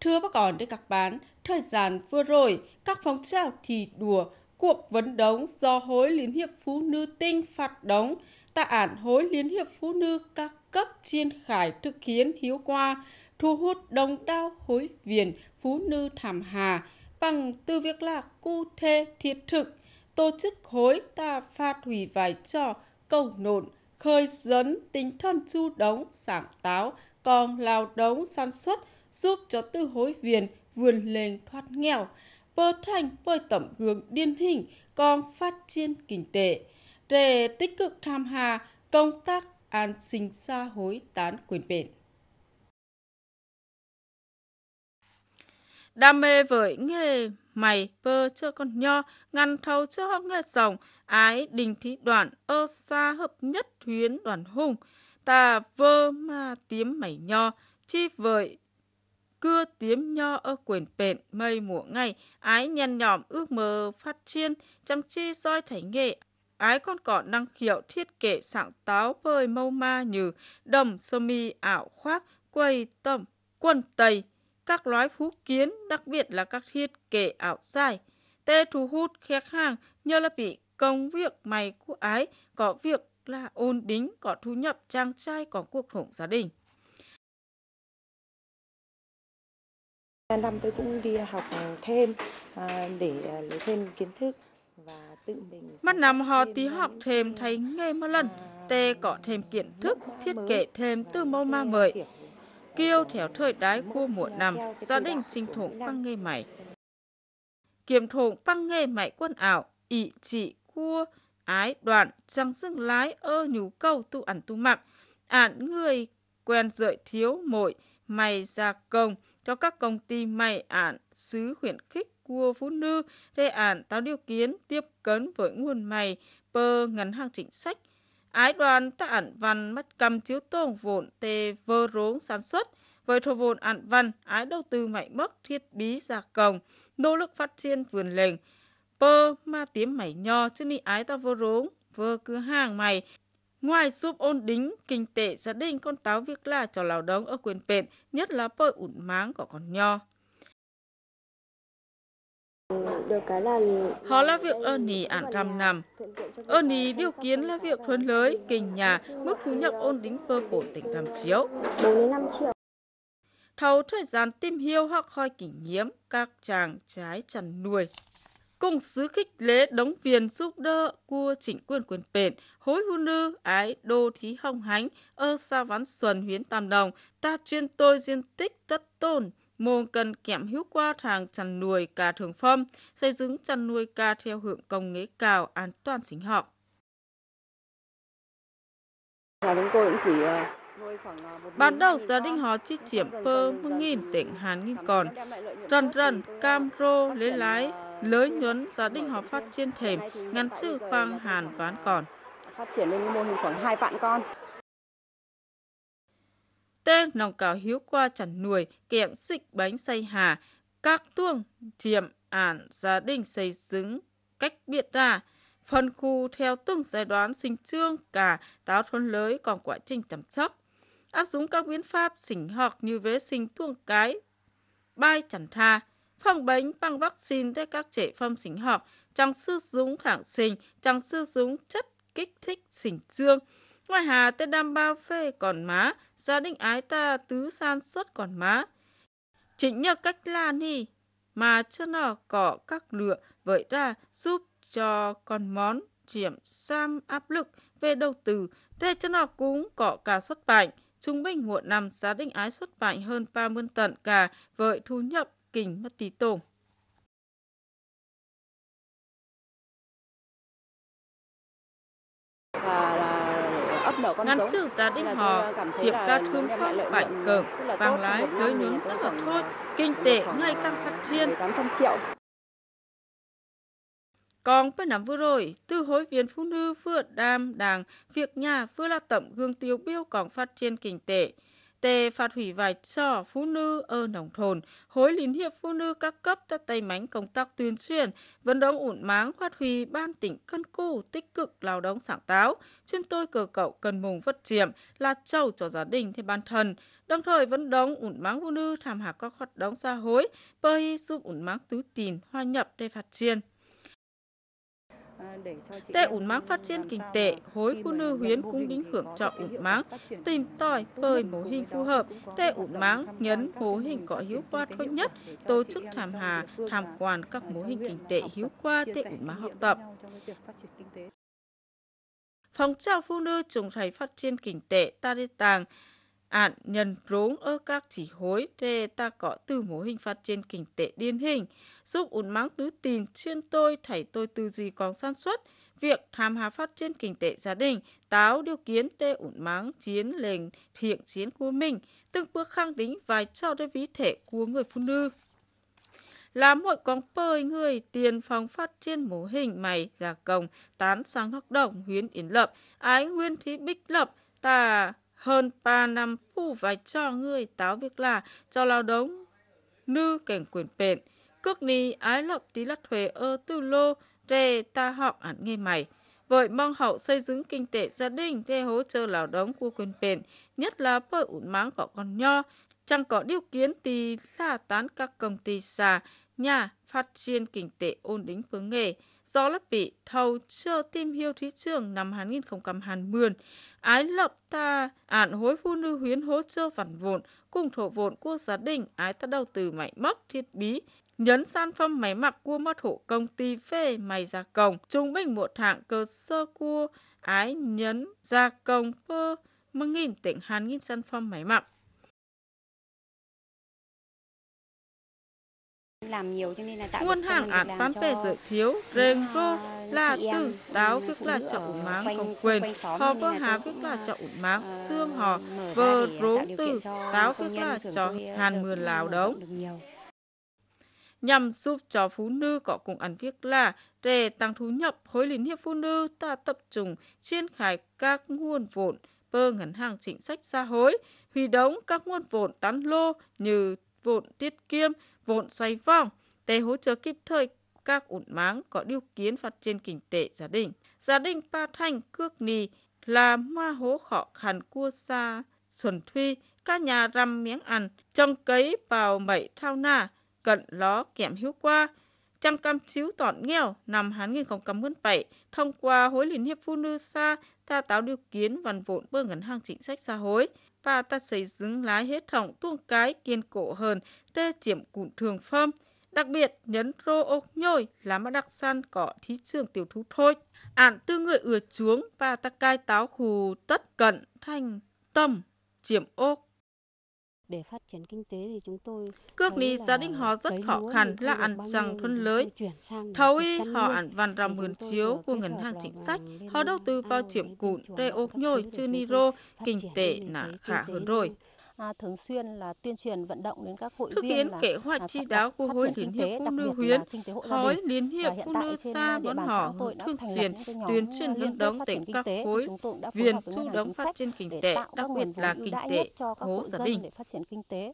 Thưa bác còn thưa các bạn, thời gian vừa rồi, các phong trào thì đùa cuộc vấn đấu do Hối Liên hiệp Phụ nữ Tinh phạt đóng tạ án Hối Liên hiệp Phụ nữ các cấp triển khải thực hiện hiếu qua, thu hút đông đảo hối viên phú nữ thảm hà bằng từ việc là cụ thể thiết thực, tổ chức hối ta phát hủy vai trò cầu nộn, khơi dấn tinh thần chu đống, sáng táo còn lao đống sản xuất, giúp cho tư hối viền vươn lên thoát nghèo, bơ thành với tẩm gương điên hình còn phát triển kinh tế, để tích cực tham hà công tác an sinh xã hội tán quyền bền. Đam mê với nghề mày bơ chưa con nho, ngăn thâu chưa học nghề sòng, ái đình thị đoạn ơ xa hợp nhất huyến đoàn hùng, tà vơ mà tiếm mày nho, chi vợi cưa tiếm nho ở quyền pện mây mùa ngày ái nhân nhòm ước mơ phát triển chăm chi soi thấy nghệ ái con có năng khiệu thiết kế sáng táo bơi mâu ma như đầm sơ mi ảo khoác quầy tầm quần tây các loài phú kiến đặc biệt là các thiết kế ảo dài tê thu hút khách hàng nhờ là bị công việc mày của ái có việc là ôn đính có thu nhập trang trai có cuộc hưởng gia đình năm tôi cũng đi học thêm à, để à, lấy thêm kiến thức và tự mình. Mắt năm họ tí à, học thêm thấy nghe một lần, tê có thêm kiến thức, thiết kế thêm từ mô ma mới. kêu theo thời đái của mùa năm, gia đình sinh thủ băng nghe mày. Kiểm thủ băng nghe mày quân ảo, ý trị cua, ái đoạn, chẳng dừng lái ơ nhú câu tu ăn tu mặc. ạn người quen rợi thiếu mội, mày ra công, cho các công ty may ản xứ khuyến khích cua phụ nữ để ản tạo điều kiện tiếp cận với nguồn mày pơ ngân hàng chính sách. Ái đoàn ta ản văn mắt cầm chiếu tông vốn tê vơ rốn sản xuất với thổ vốn ản văn ái đầu tư mày mất thiết bí gia công nỗ lực phát triển vườn lệnh pơ ma tiếm mày nho chứ ni ái ta vơ rốn vơ cửa hàng mày Ngoài giúp ôn đính, kinh tế gia đình con táo việc là cho lao động ở quyền pện, nhất là bơi ủn máng của con nho. Họ là việc ơn nì ản trăm năm. Ơn nì điều kiến là việc thuần lới, kinh nhà, mức thu nhập ôn đính bơ cổ tỉnh Nam Chiếu. 45 triệu. Thấu thời gian tìm hiểu hoặc hỏi kinh nghiệm các chàng trái chăn nuôi cùng sứ khích lễ đóng viên giúp đỡ của chính quyền quyền pền hối hôn nư ái đô thí hồng hánh ơ sa ván xuân huyến tam đồng ta chuyên tôi diên tích tất tôn mô cần kèm hữu qua hàng chăn nuôi cà thường phong xây dựng chăn nuôi cà theo hưởng công nghệ cao an toàn sinh học và chúng tôi cũng chỉ Ban đầu gia đình họ chi chiếm pơ một nghìn tỉnh Hàn nghìn còn, rần rần cam rô lấy lái lưới nhuấn gia đình họ phát trên thềm, ngăn chữ khoang hàn ván còn. Phát triển lên mô hình khoảng hai vạn con. Tên nòng cào hiếu qua chăn nuôi, kiệm xích bánh xây hà, các tuông, thiệm, ản, gia đình xây dựng cách biệt ra. Phân khu theo từng giai đoạn sinh trương cả táo thôn lưới còn quá trình chăm sóc. Áp dụng các biện pháp sinh học như vệ sinh tuông cái, bay chẳng tha, phòng bệnh bằng vaccine để các chế phẩm sinh học, trong sử dụng kháng sinh, trong sử dụng chất kích thích sinh dương. Ngoài hà tới đam bao phê còn má, gia đình ái ta tứ san xuất còn má. Chính nhờ cách là ni mà cho nó có các lựa với ra giúp cho con món chiếm sam áp lực về đầu tư để cho nó cũng có cả xuất bản. Trung bình mỗi năm gia đình ái xuất bản hơn 30 tấn cả với thu nhập kinh mất tí tổ. ngắn chữ gia đình họ ờ, diệp ca thương khóc bạch cờ vàng lái lối nhún rất là thốt kinh tế ngày càng phát triển còn bên năm vừa rồi, từ hối viên phụ nữ vừa đam đàng, việc nhà vừa là tấm gương tiêu biểu còn phát triển kinh tế tê phạt hủy vải trò phụ nữ ở nông thôn, hối Liên hiệp Phụ nữ các cấp đã tay mánh công tác tuyên truyền, vận động ủn máng phát huy ban tỉnh cân cù tích cực lao động sáng tạo, chuyên tôi cờ cậu cần mùng vất chiệm là trâu cho gia đình thì ban thân, đồng thời vận động ủn máng phụ nữ tham gia các hoạt động xã hội, bởi giúp ủn máng tứ tìn hoa nhập để phát triển. Tê ủn máng phát triển kinh tế, hối phụ nữ huyến cũng định hưởng cho ủn máng, tìm tòi bơi mô hình phù hợp. Tê ủn máng nhấn mô hình có hiệu quả tốt nhất, tổ chức tham hà, tham quan các mô hình kinh tế hiệu quả tê ủn máng học tập. Phong trào phụ nữ trùng thấy phát triển kinh tế ta đi tàng, Ạn nhân rốn ở các chỉ hối thề ta có từ mô hình phát triển kinh tế điển hình, giúp ổn mắng tứ tìm chuyên tôi thảy tôi tư duy còn sản xuất, việc tham hà phát triển kinh tế gia đình, táo điều kiến tê ổn mắng chiến lệnh thiện chiến của mình, từng bước khẳng định vai trò đối với thể của người phụ nữ là mọi con bơi người tiền phòng phát triển mô hình mày già công tán sang hoạt động huyến yến lập ái nguyên thí bích lập ta hơn 3 năm phu vạch cho người táo việc là cho lao động nư cảnh quyền bệnh cước ni ái lộng tí lát thuế ơ tư lô rê ta họ ăn nghe mày vội mong hậu xây dựng kinh tế gia đình để hỗ trợ lao động của quyền bệnh nhất là bởi ủn máng có con nho chẳng có điều kiện thì là tán các công ty xà nhà phát triển kinh tế ổn định phương nghề do lắp bị thầu chưa tìm hiểu thị trường năm 2020. Ái lập ta ản hối phụ nữ huyến hố chơ vằn vộn, cùng thổ vộn của gia đình ái ta đầu từ mảy móc thiết bí, nhấn san phẩm máy mặc cua mất hộ công ty về máy gia công trung bình một tháng cơ sơ cua ái nhấn gia công phơ mưng nghìn tỉnh hàn nghìn sản phẩm máy mặc làm nhiều cho nên là tạo nguồn hàng ạt bán bè giới thiếu rèn vô à, ừ, là à, ờ, từ táo cứ là chậu máng công quyền họ vơ hà cứ là chậu máng xương họ vơ rố từ táo cứ là cho hàn mưa ừ, lào đống nhằm giúp cho phụ nữ có cùng ăn việc là để tăng thu nhập khối liên hiệp phụ nữ ta tập trung triển khai các nguồn vốn bơ ngân hàng chính sách xã hội huy động các nguồn vốn tán lô như vốn tiết kiệm vốn xoay vòng để hỗ trợ kịp thời các ổn máng có điều kiện phát triển kinh tế gia đình. Gia đình Pa Thanh Cước Nì là ma hố khó khăn cua xa Xuân Thuy, các nhà răm miếng ăn, trong cấy vào mẩy thao na, cận ló kẹm hiếu qua, trăng cam chiếu tọn nghèo năm 2017 thông qua hối Liên hiệp Phụ nữ xã ta tạo điều kiến văn vốn bơ ngân hàng chính sách xã hội và ta xây dựng lái hết thống tuông cái kiên cổ hơn tê chiếm cụn thường phơm. Đặc biệt, nhấn rô ốc nhồi là mã đặc sản có thị trường tiêu thụ thôi. Ản tư người ưa chuống và ta cai táo khù tất cận thành tâm chiếm ốc để phát triển kinh tế thì chúng tôi Cước đi gia đình họ rất khó khăn là ăn rằng thôn lưới. Thấu y họ ăn vàn rằm hưởng chiếu của ngân hàng chính sách. Họ đầu tư vào chuyển cụn, rê ốc nhồi, chư niro, kinh tế là khả hơn rồi. À, thường xuyên là tuyên truyền vận động đến các hội thực viên hiện là, kế hoạch là, chỉ đạo của hội liên hiệp phụ nữ huyện hội liên hiệp phụ nữ xa bọn họ thường xuyên tuyên truyền vận động tỉnh các khối viên chủ động phát triển kinh tế đặc biệt là kinh tế hộ gia đình để phát triển kinh tế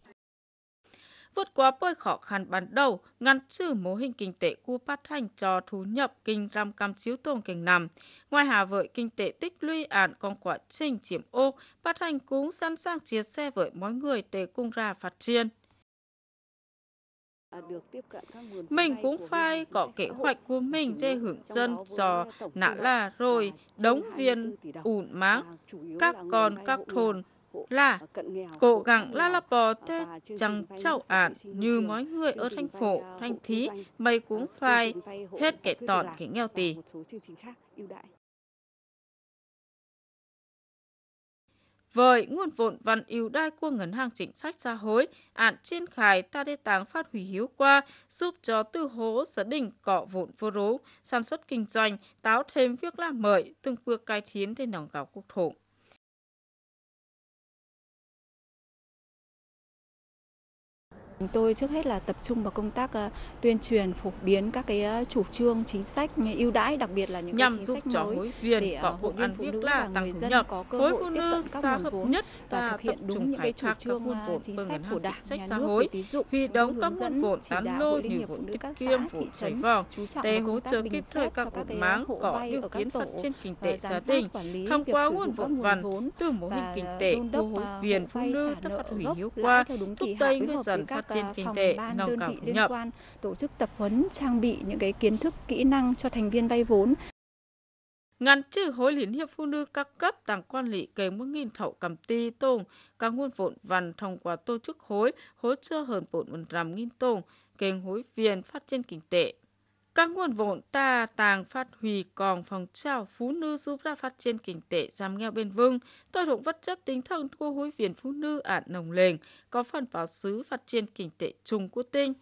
vượt qua bơi khó khăn ban đầu, ngăn trừ mô hình kinh tế cu phát hành cho thu nhập kinh ram cam chiếu tồn kinh nằm. Ngoài hà với kinh tế tích lũy án con quá trình chiếm ô, phát hành cũng sẵn sàng chia sẻ với mọi người để cùng ra phát triển. Mình cũng phải có kế hoạch của mình để hướng dẫn cho nã là rồi đóng viên ủn máng các con các thôn là ờ, cố gắng la lập bò tết chẳng trao ản như mọi người ở thành phố, ờ, thành thí, mày cũng ờ, phải hết cái tòn cái nghèo tì. Với nguồn vốn văn ưu đai của Ngân hàng Chính sách Xã hội, ản trên khai ta đê táng phát hủy hiếu qua, giúp cho tư hố gia đình cọ vốn vô rố, sản xuất kinh doanh, táo thêm việc làm mới, từng bước cải thiến để nâng cao quốc thổ. Chúng tôi trước hết là tập trung vào công tác ờ, tuyên truyền phổ biến các cái ờ, chủ trương chính sách ưu đãi đặc biệt là những nhằm chính giúp sách cho hội viên và ờ, hội viên phụ nữ là tăng người nhập có cơ hội phụ nữ xã hợp nhất và thực hiện đúng những cái chủ trương chính sách của đảng nhà nước tín dụng vì đóng các nguồn vốn tán lô như vốn tiết kiệm vốn xoay vòng để hỗ trợ kịp thời các ổ máng có điều kiện phát trên kinh tế gia đình thông qua nguồn vốn vằn từ mô hình kinh tế của hội viên phụ nữ phát huy hiệu quả thúc đẩy người dân phát trên kinh tế ban, đơn vị liên nhập. quan tổ chức tập huấn trang bị những cái kiến thức kỹ năng cho thành viên vay vốn ngăn trừ hối Liên hiệp Phụ nữ các cấp tăng quan lý kế mức nghìn thậu cầm ti tông, các nguồn vốn văn thông qua tổ chức hối hỗ trợ hơn 400 nghìn tông, kênh hối viên phát triển kinh tế các nguồn vốn ta tàng phát huy còn phòng trào phụ nữ giúp ra phát triển kinh tế giảm nghèo bền vững, tôi động vật chất tinh thần của hội viên phụ nữ ở Nồng Lềnh, có phần bảo sứ phát triển kinh tế chung của tỉnh.